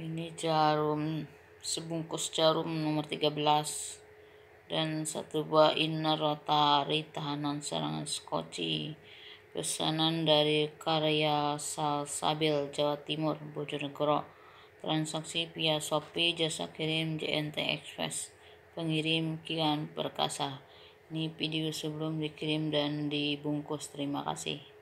ini jarum sebungkus jarum nomor 13 dan satu buah inner rotary tahanan serangan skoci pesanan dari karya Salsabil Jawa Timur Bojonegoro transaksi via Shopee jasa kirim JNT Express pengirim Kian Perkasa ini video sebelum dikirim dan dibungkus terima kasih